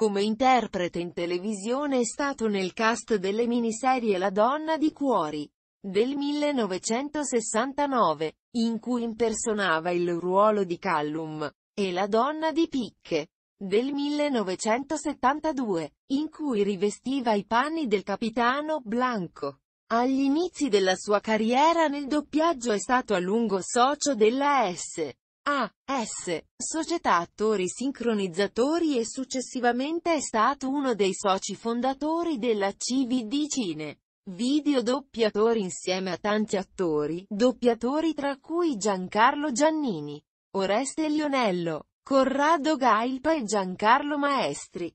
Come interprete in televisione è stato nel cast delle miniserie La donna di cuori del 1969, in cui impersonava il ruolo di Callum, e La donna di picche del 1972, in cui rivestiva i panni del capitano Blanco. Agli inizi della sua carriera nel doppiaggio è stato a lungo socio della S. A.S. Società Attori Sincronizzatori e successivamente è stato uno dei soci fondatori della CVD Cine. Video doppiatori insieme a tanti attori, doppiatori tra cui Giancarlo Giannini, Oreste Lionello, Corrado Gailpa e Giancarlo Maestri.